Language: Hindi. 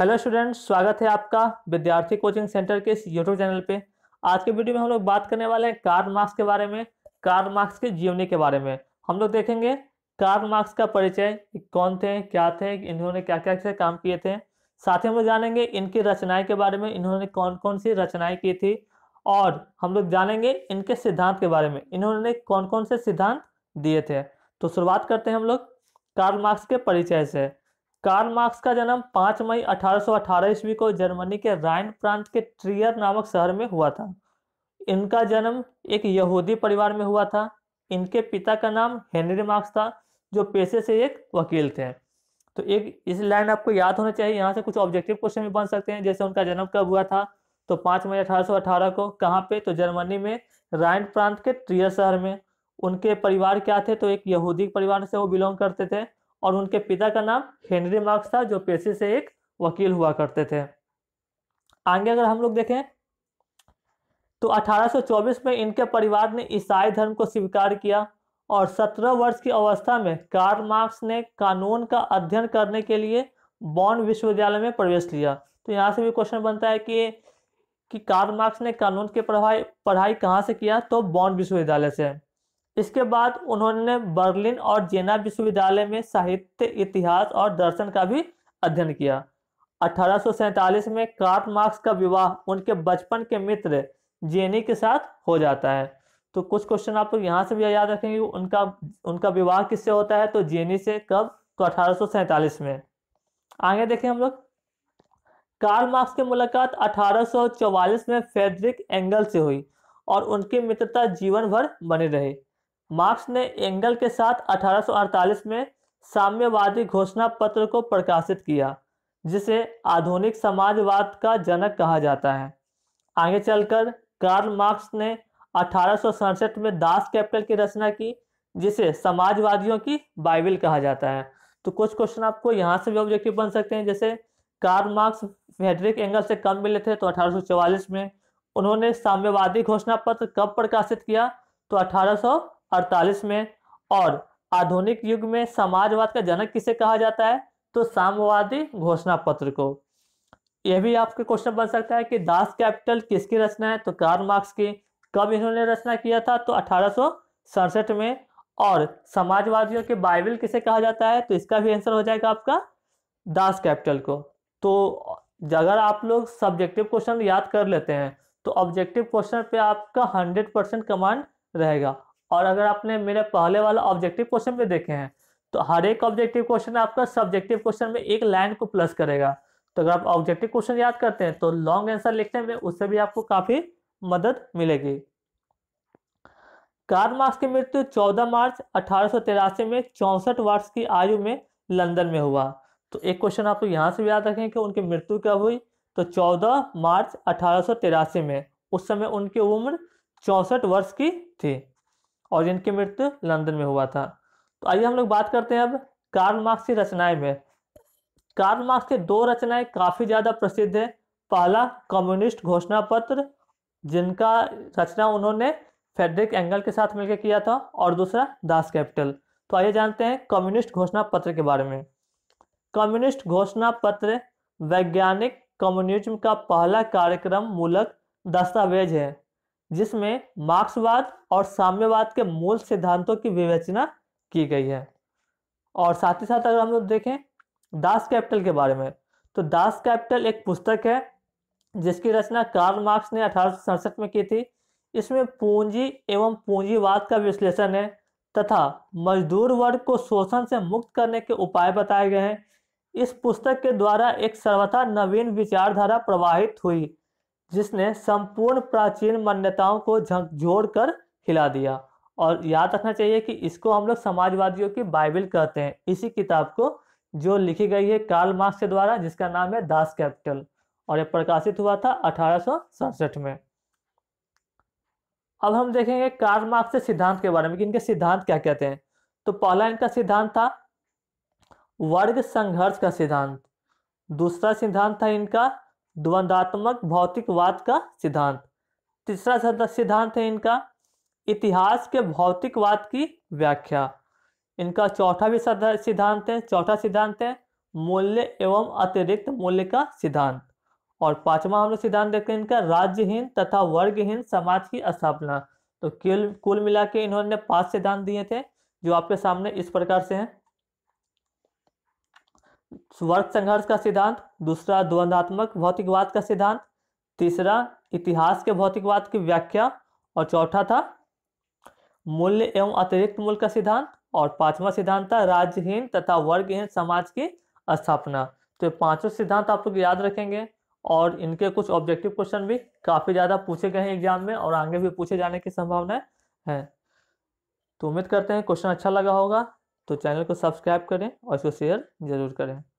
हेलो स्टूडेंट्स स्वागत है आपका विद्यार्थी कोचिंग सेंटर के इस यूट्यूब चैनल पे आज के वीडियो में हम लोग बात करने वाले हैं कार्ल मार्क्स के बारे में कार्ल मार्क्स के जीवनी के बारे में हम लोग देखेंगे कार्ल मार्क्स का परिचय कौन थे क्या थे इन्होंने क्या क्या से काम किए थे साथ ही हम लोग जानेंगे इनकी रचनाएं के बारे में इन्होंने कौन कौन सी रचनाएं की थी और हम लोग जानेंगे इनके सिद्धांत के बारे में इन्होंने कौन कौन से सिद्धांत दिए थे तो शुरुआत करते हैं हम लोग कार्ल मार्क्स के परिचय से कार्ल मार्क्स का जन्म 5 मई 1818 ईस्वी को जर्मनी के राइन प्रांत के ट्रियर नामक शहर में हुआ था इनका जन्म एक यहूदी परिवार में हुआ था इनके पिता का नाम हेनरी मार्क्स था जो पेशे से एक वकील थे तो एक इस लाइन आपको याद होना चाहिए यहाँ से कुछ ऑब्जेक्टिव क्वेश्चन भी बन सकते हैं जैसे उनका जन्म कब हुआ था तो पाँच मई अठारह को कहाँ पे तो जर्मनी में राइन प्रांत के ट्रियर शहर में उनके परिवार क्या थे तो एक यहूदी परिवार से वो बिलोंग करते थे और उनके पिता का नाम हेनरी मार्क्स था जो पेशे से एक वकील हुआ करते थे आगे अगर हम लोग देखें तो 1824 में इनके परिवार ने ईसाई धर्म को स्वीकार किया और 17 वर्ष की अवस्था में कार्ल मार्क्स ने कानून का अध्ययन करने के लिए बॉन्ड विश्वविद्यालय में प्रवेश लिया तो यहाँ से भी क्वेश्चन बनता है कि कि कार्ल मार्क्स ने कानून की पढ़ाई पढ़ाई कहाँ से किया तो बॉन्ड विश्वविद्यालय से इसके बाद उन्होंने बर्लिन और जेना विश्वविद्यालय में साहित्य इतिहास और दर्शन का भी अध्ययन किया अठारह में कार्ल मार्क्स का विवाह उनके बचपन के मित्र जेनी के साथ हो जाता है तो कुछ क्वेश्चन आप लोग यहाँ से भी याद रखेंगे उनका उनका विवाह किससे होता है तो जेनी से कब तो अठारह में आगे देखें हम लोग कार्ल मार्क्स की मुलाकात 1844 में फेडरिक एंगल से हुई और उनकी मित्रता जीवन भर बनी रही मार्क्स ने एंगल के साथ 1848 में साम्यवादी घोषणा पत्र को प्रकाशित किया जिसे आधुनिक समाजवाद का जनक कहा जाता है आगे चलकर कार्ल मार्क्स ने अठारह में दास कैपिटल की रचना की जिसे समाजवादियों की बाइबिल कहा जाता है तो कुछ क्वेश्चन आपको यहाँ से भी ऑब्जेक्टिव बन सकते हैं जैसे कार्ल मार्क्स फेडरिक एंगल से कम मिले थे तो 1844 में उन्होंने साम्यवादी घोषणा पत्र कब प्रकाशित किया तो अठारह अड़तालीस में और आधुनिक युग में समाजवाद का जनक किसे कहा जाता है तो साम्यवादी घोषणा पत्र को यह भी आपके क्वेश्चन बन सकता है कि दास कैपिटल किसकी रचना है तो कार्ल मार्क्स की कब इन्होंने रचना किया था तो अठारह में और समाजवादियों के बाइबल किसे कहा जाता है तो इसका भी आंसर हो जाएगा आपका दास कैपिटल को तो अगर आप लोग सब्जेक्टिव क्वेश्चन याद कर लेते हैं तो ऑब्जेक्टिव क्वेश्चन पे आपका 100 परसेंट कमांड रहेगा और अगर आपने मेरे पहले वाला ऑब्जेक्टिव क्वेश्चन में देखे हैं तो हर एक ऑब्जेक्टिव क्वेश्चन आपका सब्जेक्टिव क्वेश्चन में एक लाइन को प्लस करेगा तो अगर आप ऑब्जेक्टिव क्वेश्चन याद करते हैं तो लॉन्ग आंसर लिखने में उससे भी आपको काफी मदद मिलेगी कार मार्क्स की मृत्यु 14 मार्च अठारह में चौसठ वर्ष की आयु में लंदन में हुआ तो एक क्वेश्चन आप यहां यहाँ से याद रखें कि उनकी मृत्यु क्या हुई तो 14 मार्च अठारह में उस समय उनकी उम्र चौसठ वर्ष की थी और जिनकी मृत्यु लंदन में हुआ था तो आइए हम लोग बात करते हैं अब कार्ल मार्क्स की रचनाएं में कार्ल मार्क्स की दो रचनाएं काफ़ी ज़्यादा प्रसिद्ध है पहला कम्युनिस्ट घोषणा पत्र जिनका रचना उन्होंने फेडरिक एंगल के साथ मिलकर किया था और दूसरा दास कैपिटल तो आइए जानते हैं कम्युनिस्ट घोषणा पत्र के बारे में कम्युनिस्ट घोषणा पत्र वैज्ञानिक कम्युनिज्म का पहला कार्यक्रम मूलक दस्तावेज है जिसमें मार्क्सवाद और साम्यवाद के मूल सिद्धांतों की विवेचना की गई है और साथ ही साथ अगर हम लोग देखें दास कैपिटल के बारे में तो दास कैपिटल एक पुस्तक है जिसकी रचना कार्ल मार्क्स ने अठारह में की थी इसमें पूंजी एवं पूंजीवाद का विश्लेषण है तथा मजदूर वर्ग को शोषण से मुक्त करने के उपाय बताए गए हैं इस पुस्तक के द्वारा एक सर्वथा नवीन विचारधारा प्रवाहित हुई जिसने संपूर्ण प्राचीन मान्यताओं को झकझोर कर खिला दिया और याद रखना चाहिए कि इसको हम लोग समाजवादियों की बाइबिल कहते हैं इसी किताब को जो लिखी गई है कार्ल मार्क्स के द्वारा जिसका नाम है दास कैपिटल और यह प्रकाशित हुआ था अठारह में अब हम देखेंगे कार्ल मार्क्स के सिद्धांत के बारे में कि इनके सिद्धांत क्या कहते हैं तो पहला इनका सिद्धांत था वर्ग संघर्ष का सिद्धांत दूसरा सिद्धांत था इनका द्वंदात्मक भौतिकवाद का सिद्धांत तीसरा सिद्धांत है इनका इतिहास के भौतिकवाद की व्याख्या इनका चौथा भी सिद्धांत है चौथा सिद्धांत है मूल्य एवं अतिरिक्त मूल्य का सिद्धांत और पांचवा हम लोग सिद्धांत देखते हैं इनका राज्यहीन तथा वर्गहीन समाज की स्थापना तो कुल कुल मिला के इन्होंने पांच सिद्धांत दिए थे जो आपके सामने इस प्रकार से हैं वर्ग संघर्ष का सिद्धांत दूसरा द्वंद्वात्मक भौतिकवाद का सिद्धांत तीसरा इतिहास के भौतिकवाद की व्याख्या और चौथा था मूल्य एवं अतिरिक्त मूल्य का सिद्धांत और पांचवा सिद्धांत था राज्यहीन तथा वर्गहीन समाज की स्थापना तो पांचों सिद्धांत आप लोग याद रखेंगे और इनके कुछ ऑब्जेक्टिव क्वेश्चन भी काफी ज्यादा पूछे गए हैं एग्जाम में और आगे भी पूछे जाने की संभावना है तो उम्मीद करते हैं क्वेश्चन अच्छा लगा होगा तो चैनल को सब्सक्राइब करें और इसको शेयर ज़रूर करें